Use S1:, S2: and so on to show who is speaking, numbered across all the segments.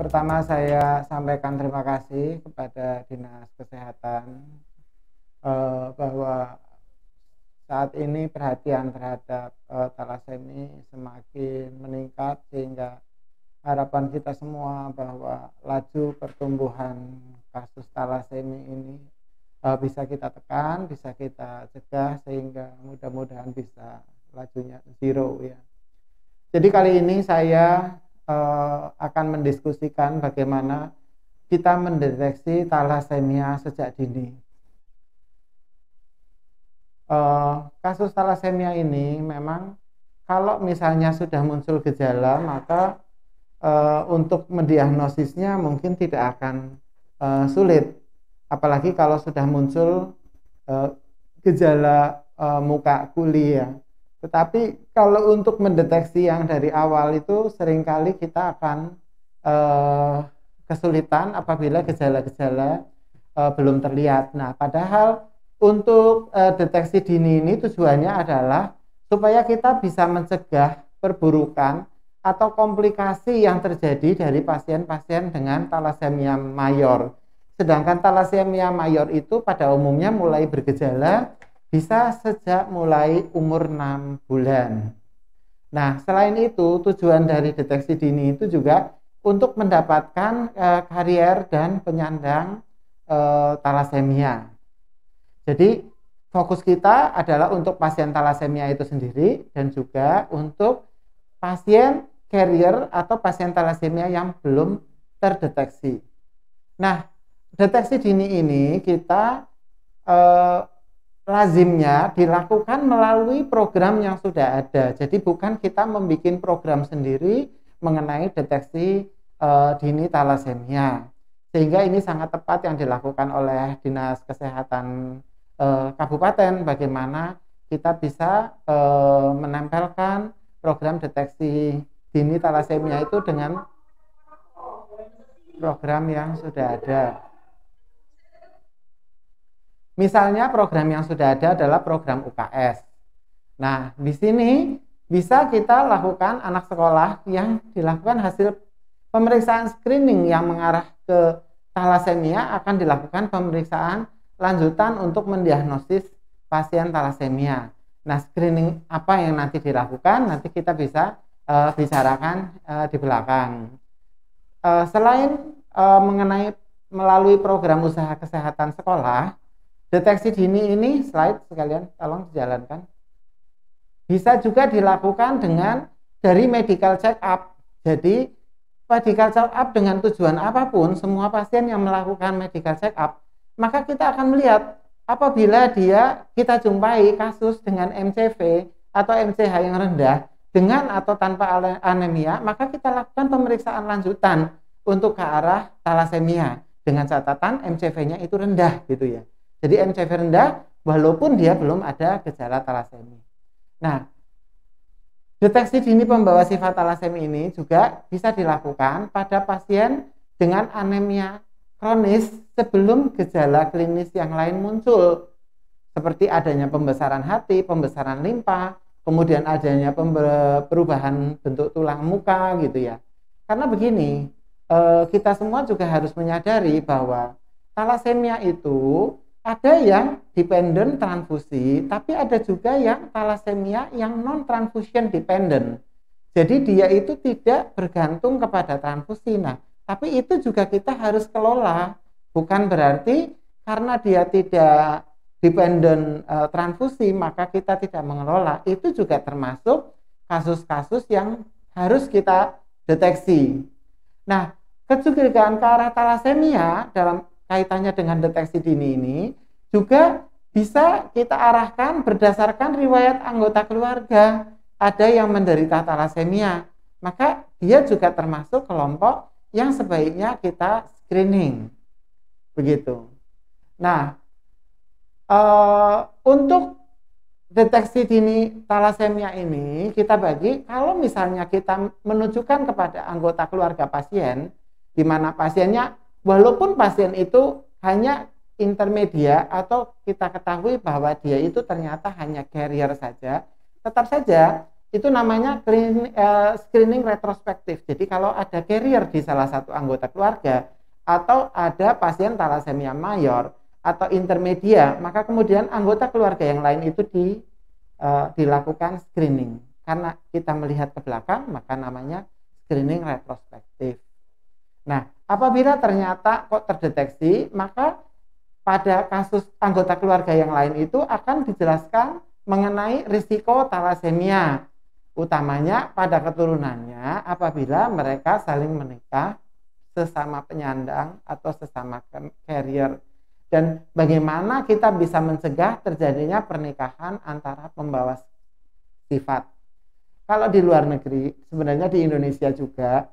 S1: Pertama saya sampaikan terima kasih kepada Dinas Kesehatan eh, bahwa saat ini perhatian terhadap eh, talasemi semakin meningkat sehingga harapan kita semua bahwa laju pertumbuhan kasus talasemi ini uh, bisa kita tekan, bisa kita cegah sehingga mudah-mudahan bisa lajunya zero ya. Jadi kali ini saya Eh, akan mendiskusikan bagaimana kita mendeteksi talasemia sejak dini. Uh, kasus talasemia ini memang kalau misalnya sudah muncul gejala maka uh, untuk mendiagnosisnya mungkin tidak akan uh, sulit apalagi kalau sudah muncul uh, gejala uh, muka kuli ya tetapi kalau untuk mendeteksi yang dari awal itu seringkali kita akan eh, kesulitan apabila gejala-gejala eh, belum terlihat. Nah, padahal untuk eh, deteksi dini ini tujuannya adalah supaya kita bisa mencegah perburukan atau komplikasi yang terjadi dari pasien-pasien dengan talasemia mayor. Sedangkan talasemia mayor itu pada umumnya mulai bergejala bisa sejak mulai umur 6 bulan. Nah, selain itu, tujuan dari deteksi dini itu juga untuk mendapatkan e, karier dan penyandang e, eh, talasemia. Jadi, fokus kita adalah untuk pasien talasemia itu sendiri dan juga untuk pasien carrier atau pasien talasemia yang belum terdeteksi. Nah, deteksi dini ini kita e, lazimnya dilakukan melalui program yang sudah ada. Jadi bukan kita membuat program sendiri mengenai deteksi e, dini talasemia. Sehingga ini sangat tepat yang dilakukan oleh Dinas Kesehatan e, Kabupaten bagaimana kita bisa e, menempelkan program deteksi dini talasemia itu dengan program yang sudah ada. Misalnya program yang sudah ada adalah program UKS. Nah, di sini bisa kita lakukan anak sekolah yang dilakukan hasil pemeriksaan screening yang mengarah ke talasemia akan dilakukan pemeriksaan lanjutan untuk mendiagnosis pasien talasemia. Nah, screening apa yang nanti dilakukan nanti kita bisa uh, bicarakan uh, di belakang. Uh, selain uh, mengenai melalui program usaha kesehatan sekolah, Deteksi dini ini slide sekalian tolong dijalankan. Bisa juga dilakukan dengan dari medical check up. Jadi medical check up dengan tujuan apapun, semua pasien yang melakukan medical check up, maka kita akan melihat apabila dia kita jumpai kasus dengan MCV atau MCH yang rendah dengan atau tanpa anemia, maka kita lakukan pemeriksaan lanjutan untuk ke arah talasemia dengan catatan MCV-nya itu rendah gitu ya. Jadi MCV rendah walaupun dia belum ada gejala talasemi. Nah, deteksi dini pembawa sifat talasemi ini juga bisa dilakukan pada pasien dengan anemia kronis sebelum gejala klinis yang lain muncul seperti adanya pembesaran hati, pembesaran limpa, kemudian adanya perubahan bentuk tulang muka gitu ya. Karena begini, eh, kita semua juga harus menyadari bahwa talasemia itu ada hmm. yang dependent transfusi, tapi ada juga yang thalassemia yang non transfusion dependent. Jadi dia itu tidak bergantung kepada transfusi. Nah, tapi itu juga kita harus kelola. Bukan berarti karena dia tidak dependent e, transfusi maka kita tidak mengelola. Itu juga termasuk kasus-kasus yang harus kita deteksi. Nah, kecurigaan ke arah thalassemia dalam kaitannya dengan deteksi dini ini juga bisa kita arahkan berdasarkan riwayat anggota keluarga. Ada yang menderita talasemia, maka dia juga termasuk kelompok yang sebaiknya kita screening. Begitu. Nah, e, untuk deteksi dini talasemia ini kita bagi kalau misalnya kita menunjukkan kepada anggota keluarga pasien di mana pasiennya Walaupun pasien itu hanya intermedia atau kita ketahui bahwa dia itu ternyata hanya carrier saja, tetap saja itu namanya eh, screening, uh, retrospektif. Jadi kalau ada carrier di salah satu anggota keluarga atau ada pasien talasemia mayor atau intermedia, maka kemudian anggota keluarga yang lain itu di, uh, dilakukan screening. Karena kita melihat ke belakang, maka namanya screening retrospektif. Nah, Apabila ternyata kok terdeteksi, maka pada kasus anggota keluarga yang lain itu akan dijelaskan mengenai risiko talasemia, utamanya pada keturunannya apabila mereka saling menikah sesama penyandang atau sesama carrier. Dan bagaimana kita bisa mencegah terjadinya pernikahan antara pembawa sifat. Kalau di luar negeri, sebenarnya di Indonesia juga,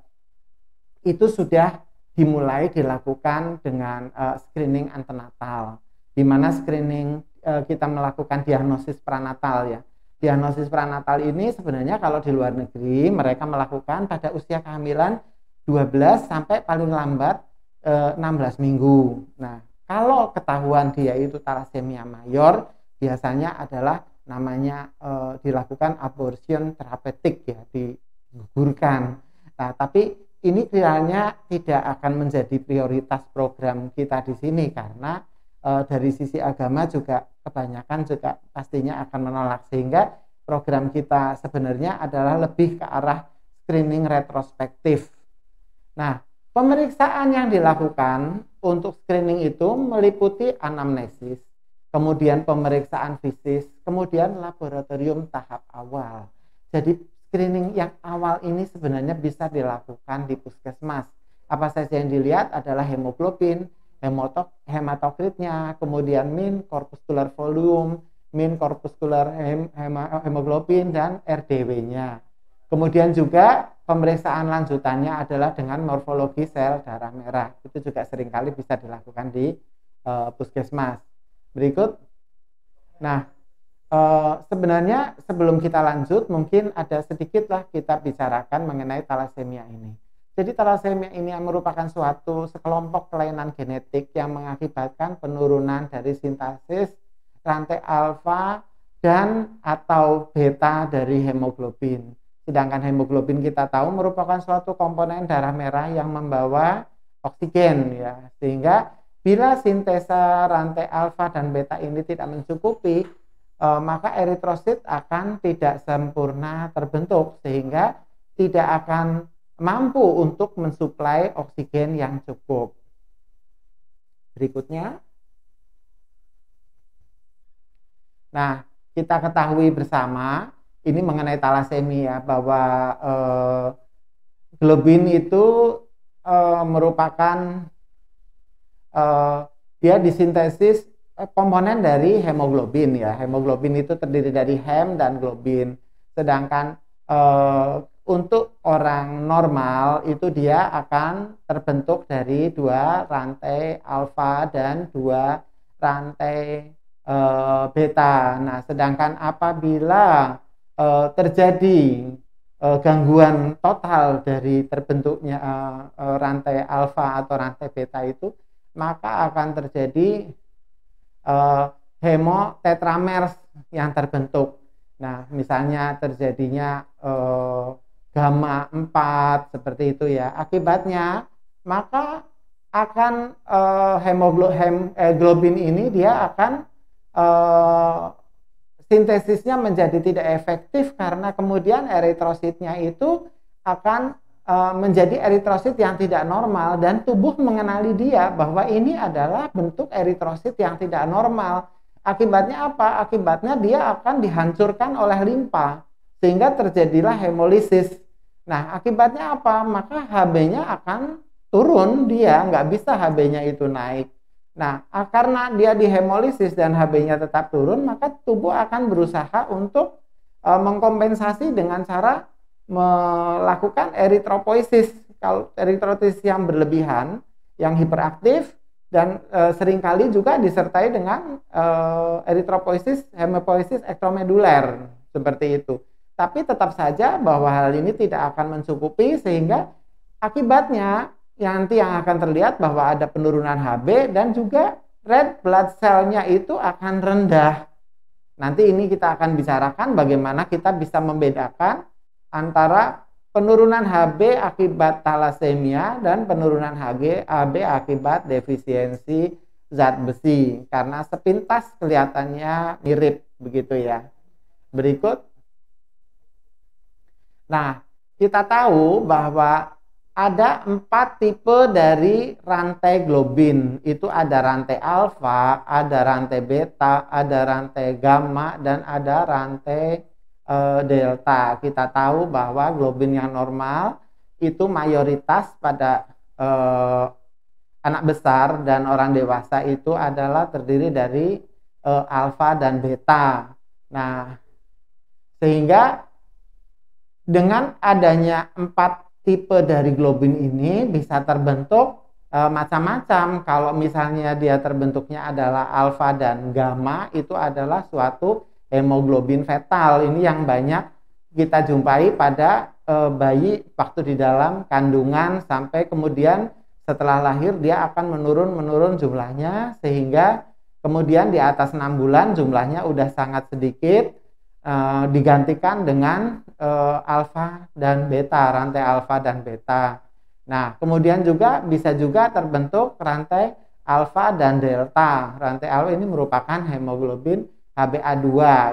S1: itu sudah dimulai dilakukan dengan uh, screening antenatal, di mana screening uh, kita melakukan diagnosis pranatal ya. Diagnosis pranatal ini sebenarnya kalau di luar negeri mereka melakukan pada usia kehamilan 12 sampai paling lambat uh, eh, 16 minggu. Nah, kalau ketahuan dia itu talasemia mayor, biasanya adalah namanya e, dilakukan abortion terapeutik ya digugurkan. Nah, tapi ini kiranya tidak akan menjadi prioritas program kita di sini karena e, dari sisi agama juga kebanyakan juga pastinya akan menolak sehingga program kita sebenarnya adalah lebih ke arah screening retrospektif. Nah, pemeriksaan yang dilakukan untuk screening itu meliputi anamnesis, kemudian pemeriksaan fisik, kemudian laboratorium tahap awal. Jadi screening yang awal ini sebenarnya bisa dilakukan di puskesmas. Apa saja yang dilihat adalah hemoglobin, hematokritnya, kemudian min corpuscular volume, min corpuscular hemoglobin dan RDW-nya. Kemudian juga pemeriksaan lanjutannya adalah dengan morfologi sel darah merah. Itu juga seringkali bisa dilakukan di uh, puskesmas. Berikut. Nah, Eh, sebenarnya sebelum kita lanjut mungkin ada sedikitlah kita bicarakan mengenai talasemia ini. Jadi talasemia ini merupakan suatu sekelompok kelainan genetik yang mengakibatkan penurunan dari sintesis rantai alfa dan atau beta dari hemoglobin. Sedangkan hemoglobin kita tahu merupakan suatu komponen darah merah yang membawa oksigen ya. Sehingga bila sintesa rantai alfa dan beta ini tidak mencukupi, e, maka eritrosit akan tidak sempurna terbentuk sehingga tidak akan mampu untuk mensuplai oksigen yang cukup. Berikutnya. Nah, kita ketahui bersama ini mengenai talasemia ya, bahwa e, globin itu e, merupakan e, dia disintesis Eh, komponen dari hemoglobin ya. Hemoglobin itu terdiri dari hem dan globin. Sedangkan eh, untuk orang normal itu dia akan terbentuk dari dua rantai alfa dan dua rantai e, beta. Nah, sedangkan apabila e, terjadi e, gangguan total dari terbentuknya e, rantai alfa atau rantai beta itu, maka akan terjadi uh, eh, hemotetramers yang terbentuk. Nah, misalnya terjadinya uh, gamma 4 seperti itu ya. Akibatnya maka akan uh, eh, hemoglobin ini dia akan uh, sintesisnya menjadi tidak efektif karena kemudian eritrositnya itu akan Eh, menjadi eritrosit yang tidak normal dan tubuh mengenali dia bahwa ini adalah bentuk eritrosit yang tidak normal. Akibatnya apa? Akibatnya dia akan dihancurkan oleh limpa sehingga terjadilah hemolisis. Nah, akibatnya apa? Maka HB-nya akan turun dia, nggak bisa HB-nya itu naik. Nah, karena dia dihemolisis dan HB-nya tetap turun, maka tubuh akan berusaha untuk eh, mengkompensasi dengan cara melakukan eritropoisis Kalau eritropoisis yang berlebihan, yang hiperaktif dan e, seringkali juga disertai dengan e, eh, eritropoisis hemopoiesis ektromeduler seperti itu. Tapi tetap saja bahwa hal ini tidak akan mencukupi sehingga akibatnya yang nanti yang akan terlihat bahwa ada penurunan HB dan juga red blood cell-nya itu akan rendah. Nanti ini kita akan bicarakan bagaimana kita bisa membedakan antara penurunan HB akibat talasemia dan penurunan HG HB akibat defisiensi zat besi karena sepintas kelihatannya mirip begitu ya. Berikut. Nah, kita tahu bahwa ada empat tipe dari rantai globin. Itu ada rantai alfa, ada rantai beta, ada rantai gamma, dan ada rantai Eh, delta. Kita tahu bahwa globin yang normal itu mayoritas pada uh, anak besar dan orang dewasa itu adalah terdiri dari uh, eh, alfa dan beta. Nah, sehingga dengan adanya empat tipe dari globin ini bisa terbentuk macam-macam. Kalau misalnya dia terbentuknya adalah alfa dan gamma, itu adalah suatu hemoglobin fetal ini yang banyak kita jumpai pada e, bayi waktu di dalam kandungan sampai kemudian setelah lahir dia akan menurun menurun jumlahnya sehingga kemudian di atas enam bulan jumlahnya udah sangat sedikit e, digantikan dengan e, alfa dan beta rantai alfa dan beta. Nah kemudian juga bisa juga terbentuk rantai alfa dan delta. Rantai alfa ini merupakan hemoglobin HBA2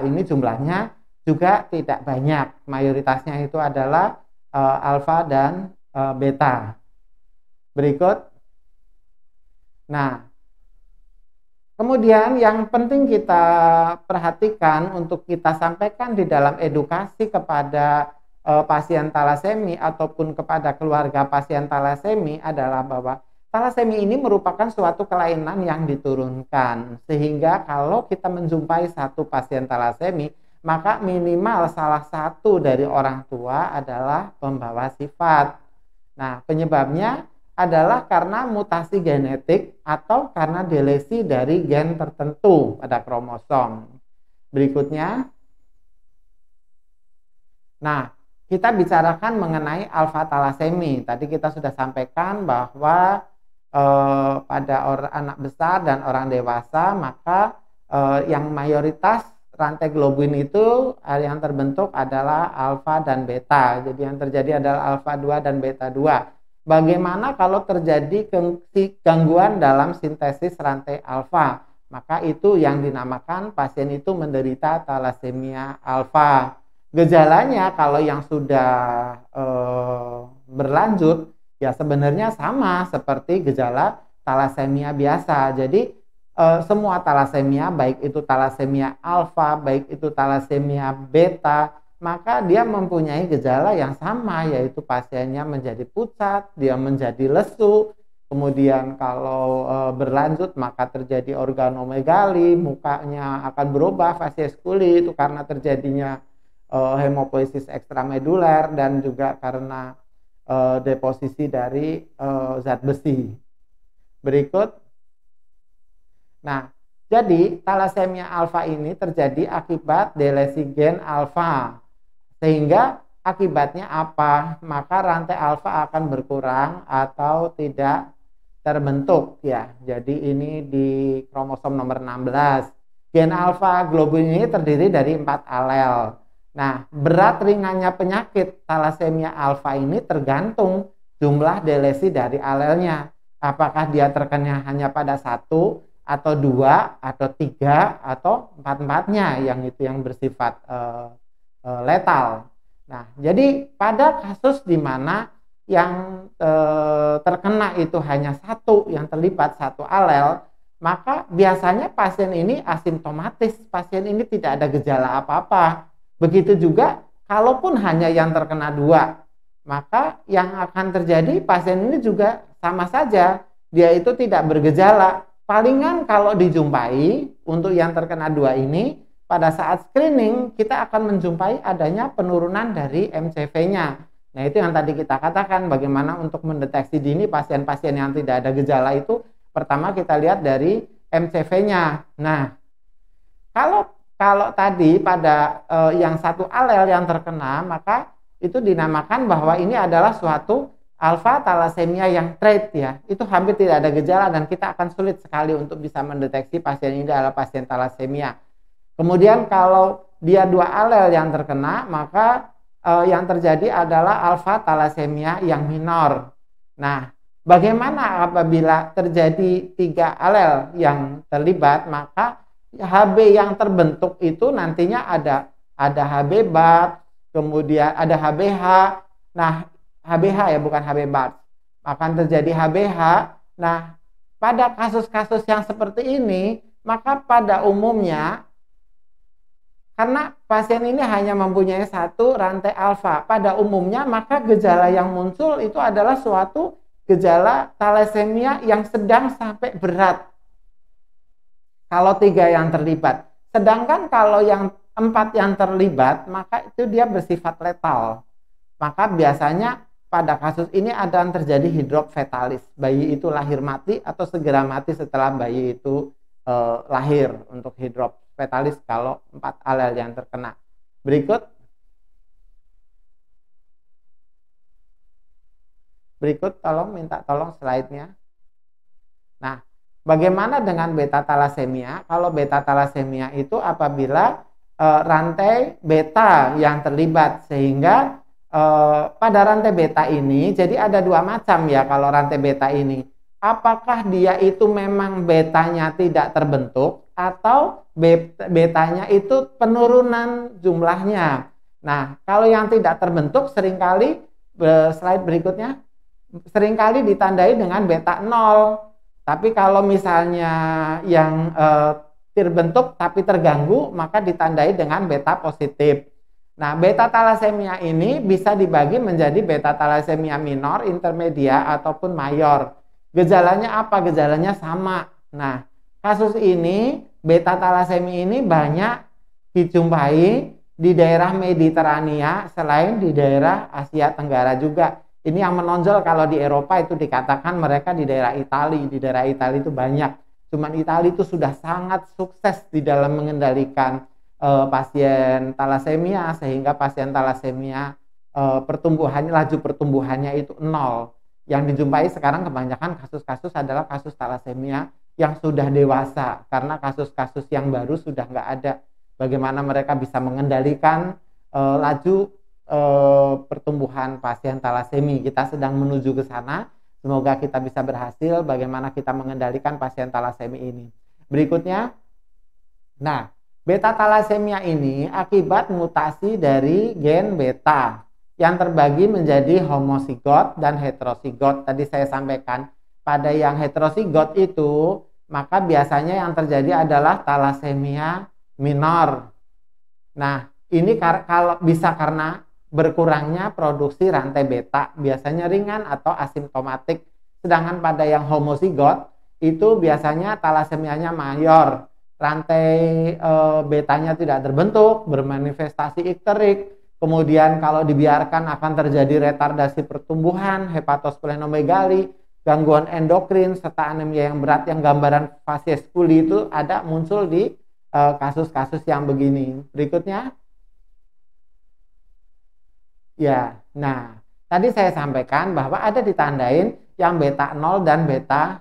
S1: ini jumlahnya juga tidak banyak mayoritasnya itu adalah e, eh, alfa dan e, beta berikut nah kemudian yang penting kita perhatikan untuk kita sampaikan di dalam edukasi kepada e, pasien talasemi ataupun kepada keluarga pasien talasemi adalah bahwa Talasemi ini merupakan suatu kelainan yang diturunkan, sehingga kalau kita menjumpai satu pasien talasemi, maka minimal salah satu dari orang tua adalah pembawa sifat. Nah, penyebabnya adalah karena mutasi genetik atau karena delesi dari gen tertentu pada kromosom. Berikutnya, nah, kita bicarakan mengenai alfa talasemi. Tadi kita sudah sampaikan bahwa Eh, pada orang anak besar dan orang dewasa maka eh, yang mayoritas rantai globin itu eh, yang terbentuk adalah alfa dan beta. Jadi yang terjadi adalah alfa 2 dan beta 2. Bagaimana kalau terjadi gangguan dalam sintesis rantai alfa? Maka itu yang dinamakan pasien itu menderita talasemia alfa. Gejalanya kalau yang sudah e, berlanjut Ya sebenarnya sama seperti gejala talasemia biasa. Jadi eh, semua talasemia baik itu talasemia alfa, baik itu talasemia beta, maka dia mempunyai gejala yang sama yaitu pasiennya menjadi pucat, dia menjadi lesu, kemudian kalau e, berlanjut maka terjadi organomegali, mukanya akan berubah fasies kulit itu karena terjadinya e, eh, hemopoiesis ekstrameduler dan juga karena uh, deposisi dari uh, zat besi. Berikut. Nah, jadi talasemia alfa ini terjadi akibat delesi gen alfa. Sehingga akibatnya apa? Maka rantai alfa akan berkurang atau tidak terbentuk ya. Jadi ini di kromosom nomor 16. Gen alfa globulin ini terdiri dari empat alel Nah, berat ringannya penyakit talasemia alfa ini tergantung jumlah delesi dari alelnya. Apakah dia terkena hanya pada satu atau dua atau tiga atau empat empatnya yang itu yang bersifat e, e, letal. Nah, jadi pada kasus di mana yang e, terkena itu hanya satu yang terlibat satu alel, maka biasanya pasien ini asimptomatis. Pasien ini tidak ada gejala apa-apa Begitu juga kalaupun hanya yang terkena dua, maka yang akan terjadi pasien ini juga sama saja, dia itu tidak bergejala. Palingan kalau dijumpai untuk yang terkena dua ini, pada saat screening kita akan menjumpai adanya penurunan dari MCV-nya. Nah itu yang tadi kita katakan bagaimana untuk mendeteksi dini pasien-pasien yang tidak ada gejala itu pertama kita lihat dari MCV-nya. Nah kalau kalau tadi pada e, yang satu alel yang terkena maka itu dinamakan bahwa ini adalah suatu alfa talasemia yang trait ya. Itu hampir tidak ada gejala dan kita akan sulit sekali untuk bisa mendeteksi pasien ini adalah pasien talasemia. Kemudian kalau dia dua alel yang terkena, maka e, yang terjadi adalah alfa talasemia yang minor. Nah, bagaimana apabila terjadi tiga alel yang terlibat, maka HB yang terbentuk itu nantinya ada ada HB bat, kemudian ada HBH. Nah, HBH ya bukan HB bat. Akan terjadi HBH. Nah, pada kasus-kasus yang seperti ini, maka pada umumnya karena pasien ini hanya mempunyai satu rantai alfa. Pada umumnya maka gejala yang muncul itu adalah suatu gejala talasemia yang sedang sampai berat kalau tiga yang terlibat. Sedangkan kalau yang empat yang terlibat, maka itu dia bersifat letal. Maka biasanya pada kasus ini ada yang terjadi hidrofetalis. Bayi itu lahir mati atau segera mati setelah bayi itu e, lahir untuk hidrofetalis kalau empat alel yang terkena. Berikut. Berikut tolong minta tolong slide-nya. Nah, Bagaimana dengan beta talasemia? Kalau beta talasemia itu apabila e, rantai beta yang terlibat sehingga e, pada rantai beta ini jadi ada dua macam ya kalau rantai beta ini. Apakah dia itu memang betanya tidak terbentuk atau betanya itu penurunan jumlahnya? Nah, kalau yang tidak terbentuk seringkali eh, slide berikutnya seringkali ditandai dengan beta 0 tapi kalau misalnya yang eh, terbentuk tapi terganggu, maka ditandai dengan beta positif. Nah, beta talasemia ini bisa dibagi menjadi beta talasemia minor, intermedia, ataupun mayor. Gejalanya apa? Gejalanya sama. Nah, kasus ini, beta talasemi ini banyak dijumpai di daerah Mediterania selain di daerah Asia Tenggara juga. Ini yang menonjol kalau di Eropa itu dikatakan mereka di daerah Italia, di daerah Italia itu banyak. Cuman Italia itu sudah sangat sukses di dalam mengendalikan uh, pasien talasemia sehingga pasien talasemia uh, eh, pertumbuhannya laju pertumbuhannya itu nol. Yang dijumpai sekarang kebanyakan kasus-kasus adalah kasus talasemia yang sudah dewasa karena kasus-kasus yang baru sudah nggak ada. Bagaimana mereka bisa mengendalikan uh, laju Eh, pertumbuhan pasien talasemi. Kita sedang menuju ke sana. Semoga kita bisa berhasil bagaimana kita mengendalikan pasien talasemi ini. Berikutnya, nah beta talasemia ini akibat mutasi dari gen beta yang terbagi menjadi homozigot dan heterozigot Tadi saya sampaikan pada yang heterozigot itu maka biasanya yang terjadi adalah talasemia minor. Nah, ini kalau bisa karena Berkurangnya produksi rantai beta biasanya ringan atau asimptomatik, sedangkan pada yang homozigot itu biasanya talasemianya mayor, rantai e, betanya tidak terbentuk, bermanifestasi ikterik, kemudian kalau dibiarkan akan terjadi retardasi pertumbuhan, hepatosplenomegali, gangguan endokrin, serta anemia yang berat yang gambaran fasies kuli itu ada muncul di eh, kasus-kasus e, yang begini. Berikutnya, Ya, nah tadi saya sampaikan bahwa ada ditandain yang beta 0 dan beta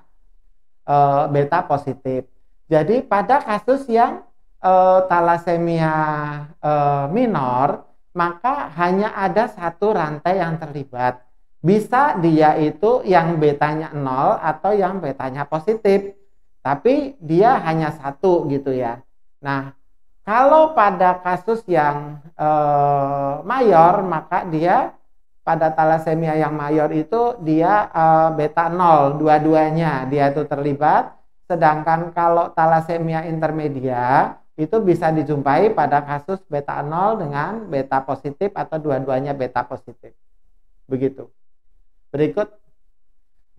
S1: e, beta positif. Jadi pada kasus yang e, eh, talasemia e, eh, minor maka hanya ada satu rantai yang terlibat. Bisa dia itu yang betanya nol atau yang betanya positif, tapi dia hanya satu gitu ya. Nah, kalau pada kasus yang eh, mayor, maka dia pada talasemia yang mayor itu dia eh, beta 0 dua-duanya dia itu terlibat. Sedangkan kalau talasemia intermedia itu bisa dijumpai pada kasus beta 0 dengan beta positif atau dua-duanya beta positif. Begitu. Berikut.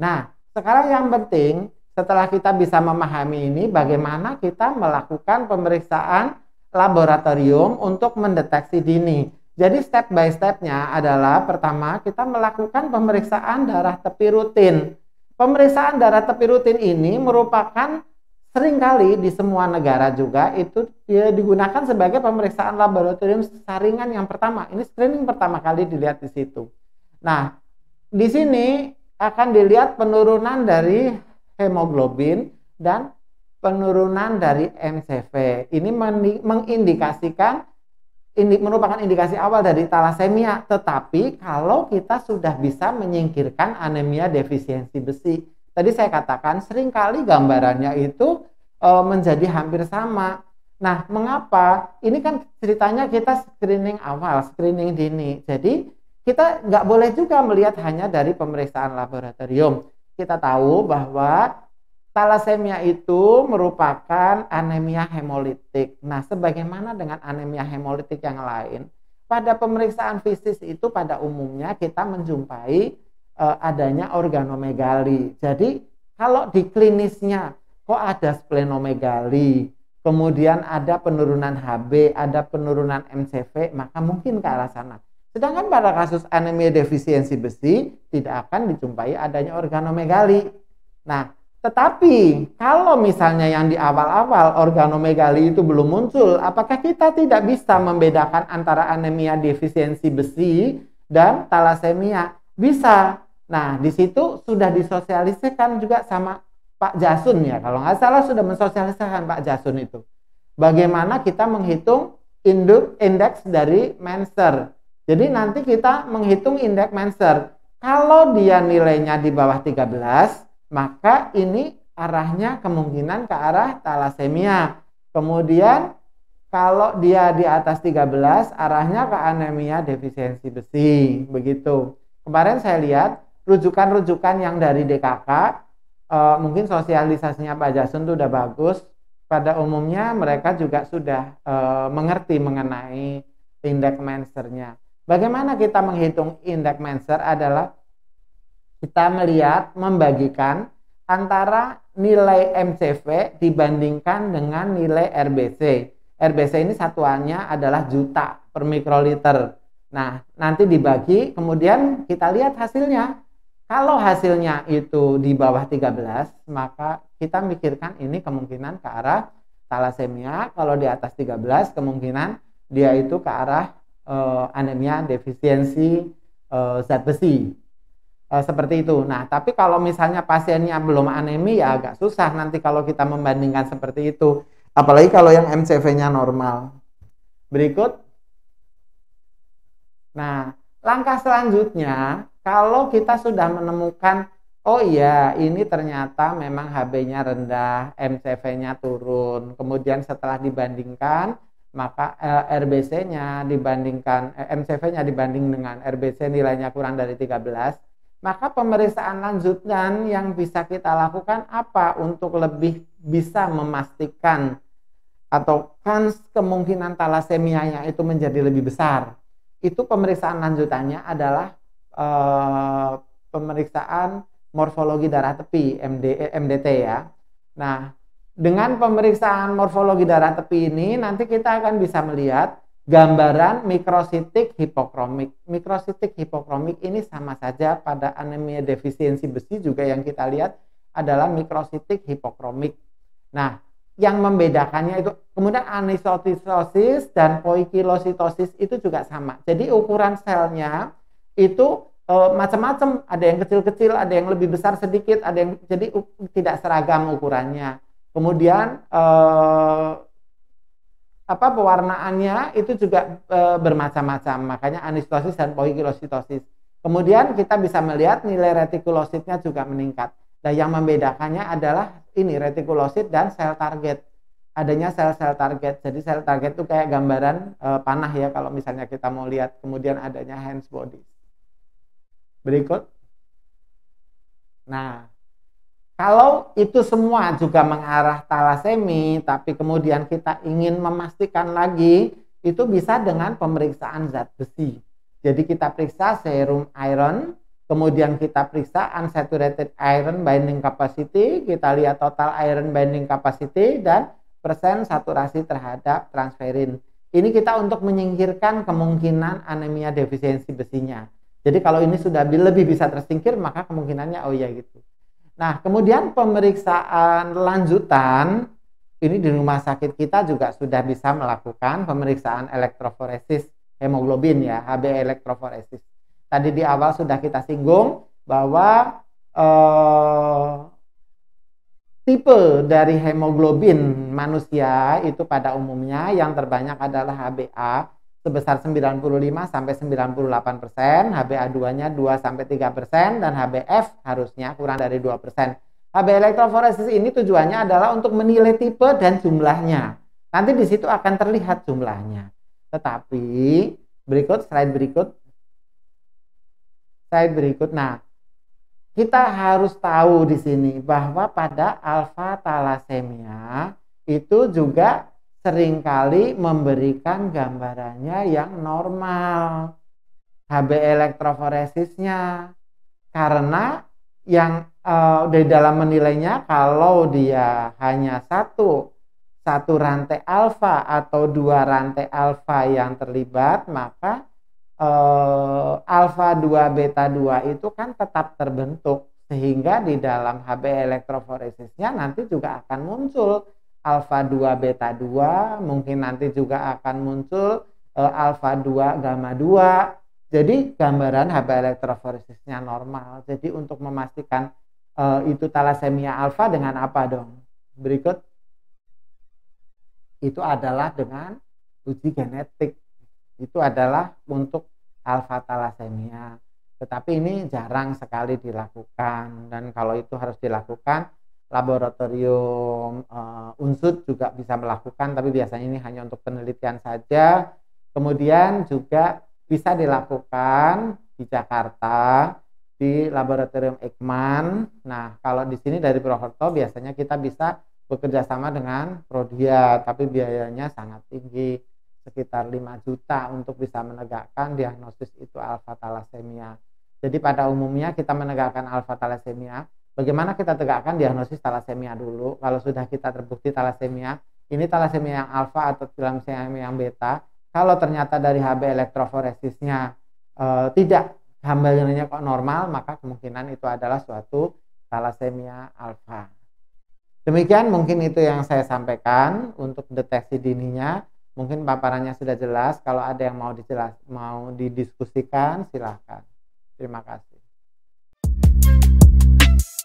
S1: Nah, sekarang yang penting setelah kita bisa memahami ini bagaimana kita melakukan pemeriksaan laboratorium untuk mendeteksi dini. Jadi step by stepnya adalah pertama kita melakukan pemeriksaan darah tepi rutin. Pemeriksaan darah tepi rutin ini merupakan seringkali di semua negara juga itu dia digunakan sebagai pemeriksaan laboratorium saringan yang pertama. Ini screening pertama kali dilihat di situ. Nah, di sini akan dilihat penurunan dari hemoglobin dan penurunan dari MCV. Ini mengindikasikan ini merupakan indikasi awal dari talasemia. Tetapi kalau kita sudah bisa menyingkirkan anemia defisiensi besi, tadi saya katakan seringkali gambarannya itu e, menjadi hampir sama. Nah, mengapa? Ini kan ceritanya kita screening awal, screening dini. Jadi kita nggak boleh juga melihat hanya dari pemeriksaan laboratorium. Kita tahu bahwa Talasemia itu merupakan anemia hemolitik. Nah, sebagaimana dengan anemia hemolitik yang lain, pada pemeriksaan fisik itu pada umumnya kita menjumpai e, adanya organomegali. Jadi, kalau di klinisnya kok ada splenomegali, kemudian ada penurunan HB, ada penurunan MCV, maka mungkin ke arah sana. Sedangkan pada kasus anemia defisiensi besi tidak akan dijumpai adanya organomegali. Nah, tetapi kalau misalnya yang di awal-awal organomegali itu belum muncul, apakah kita tidak bisa membedakan antara anemia defisiensi besi dan talasemia? Bisa. Nah, di situ sudah disosialisasikan juga sama Pak Jasun ya. Kalau nggak salah sudah mensosialisasikan Pak Jasun itu. Bagaimana kita menghitung indeks dari Menser. Jadi nanti kita menghitung indeks Menser. Kalau dia nilainya di bawah 13, maka ini arahnya kemungkinan ke arah talasemia. Kemudian kalau dia di atas 13 arahnya ke anemia defisiensi besi, begitu. Kemarin saya lihat rujukan-rujukan yang dari DKK e, eh, mungkin sosialisasinya Pak Jason itu sudah bagus. Pada umumnya mereka juga sudah e, mengerti mengenai indeks mensernya. Bagaimana kita menghitung indeks menser adalah kita melihat membagikan antara nilai MCV dibandingkan dengan nilai RBC. RBC ini satuannya adalah juta per mikroliter. Nah, nanti dibagi, kemudian kita lihat hasilnya. Kalau hasilnya itu di bawah 13, maka kita mikirkan ini kemungkinan ke arah talasemia. Kalau di atas 13, kemungkinan dia itu ke arah e, anemia defisiensi e, zat besi e, seperti itu. Nah, tapi kalau misalnya pasiennya belum anemi ya agak susah nanti kalau kita membandingkan seperti itu. Apalagi kalau yang MCV-nya normal. Berikut. Nah, langkah selanjutnya kalau kita sudah menemukan oh iya ini ternyata memang HB-nya rendah, MCV-nya turun. Kemudian setelah dibandingkan maka eh, RBC-nya dibandingkan eh, MCV-nya dibanding dengan RBC nilainya kurang dari 13 maka pemeriksaan lanjutan yang bisa kita lakukan apa untuk lebih bisa memastikan atau kans kemungkinan talasemianya itu menjadi lebih besar. Itu pemeriksaan lanjutannya adalah e, pemeriksaan morfologi darah tepi MD, MDT ya. Nah, dengan pemeriksaan morfologi darah tepi ini nanti kita akan bisa melihat gambaran mikrositik hipokromik. Mikrositik hipokromik ini sama saja pada anemia defisiensi besi juga yang kita lihat adalah mikrositik hipokromik. Nah, yang membedakannya itu kemudian anisotisosis dan poikilositosis itu juga sama. Jadi ukuran selnya itu e, macam-macam, ada yang kecil-kecil, ada yang lebih besar sedikit, ada yang jadi tidak seragam ukurannya. Kemudian e, apa pewarnaannya itu juga e, bermacam-macam. Makanya anistosis dan poikilositosis. Kemudian kita bisa melihat nilai retikulositnya juga meningkat. Nah, yang membedakannya adalah ini retikulosit dan sel target. Adanya sel-sel target. Jadi sel target itu kayak gambaran e, panah ya kalau misalnya kita mau lihat. Kemudian adanya hands body. Berikut. Nah, kalau itu semua juga mengarah talasemi, tapi kemudian kita ingin memastikan lagi, itu bisa dengan pemeriksaan zat besi. Jadi kita periksa serum iron, kemudian kita periksa unsaturated iron binding capacity, kita lihat total iron binding capacity, dan persen saturasi terhadap transferin. Ini kita untuk menyingkirkan kemungkinan anemia defisiensi besinya. Jadi kalau ini sudah lebih bisa tersingkir, maka kemungkinannya oh ya gitu. Nah, kemudian pemeriksaan lanjutan ini di rumah sakit kita juga sudah bisa melakukan pemeriksaan elektroforesis hemoglobin ya, HB elektroforesis. Tadi di awal sudah kita singgung bahwa eh, tipe dari hemoglobin manusia itu pada umumnya yang terbanyak adalah HbA sebesar 95 sampai 98 persen, HbA2-nya 2 sampai 3 persen, dan HbF harusnya kurang dari 2 persen. HB elektroforesis ini tujuannya adalah untuk menilai tipe dan jumlahnya. Nanti di situ akan terlihat jumlahnya. Tetapi berikut slide berikut, slide berikut. Nah, kita harus tahu di sini bahwa pada alfa talasemia itu juga seringkali memberikan gambarannya yang normal HB elektroforesisnya karena yang uh, di dalam menilainya kalau dia hanya satu satu rantai alfa atau dua rantai alfa yang terlibat maka eh, alfa 2 beta 2 itu kan tetap terbentuk sehingga di dalam Hb elektroforesisnya nanti juga akan muncul alfa 2 beta 2, mungkin nanti juga akan muncul e, eh, alfa 2 gamma 2. Jadi gambaran HB elektroforesisnya normal. Jadi untuk memastikan e, itu talasemia alfa dengan apa dong? Berikut itu adalah dengan uji genetik. Itu adalah untuk alfa talasemia. Tetapi ini jarang sekali dilakukan dan kalau itu harus dilakukan laboratorium uh, eh, unsur juga bisa melakukan tapi biasanya ini hanya untuk penelitian saja kemudian juga bisa dilakukan di Jakarta di laboratorium Ekman nah kalau di sini dari Purwokerto biasanya kita bisa bekerja sama dengan Prodia tapi biayanya sangat tinggi sekitar 5 juta untuk bisa menegakkan diagnosis itu alfa talasemia. jadi pada umumnya kita menegakkan alfa talasemia Bagaimana kita tegakkan diagnosis talasemia dulu? Kalau sudah kita terbukti talasemia, ini talasemia yang alfa atau talasemia yang beta. Kalau ternyata dari Hb elektroforesisnya e, tidak hambalnya kok normal, maka kemungkinan itu adalah suatu talasemia alfa. Demikian mungkin itu yang saya sampaikan untuk deteksi dininya. Mungkin paparannya sudah jelas. Kalau ada yang mau dijelas, mau didiskusikan, silahkan. Terima kasih.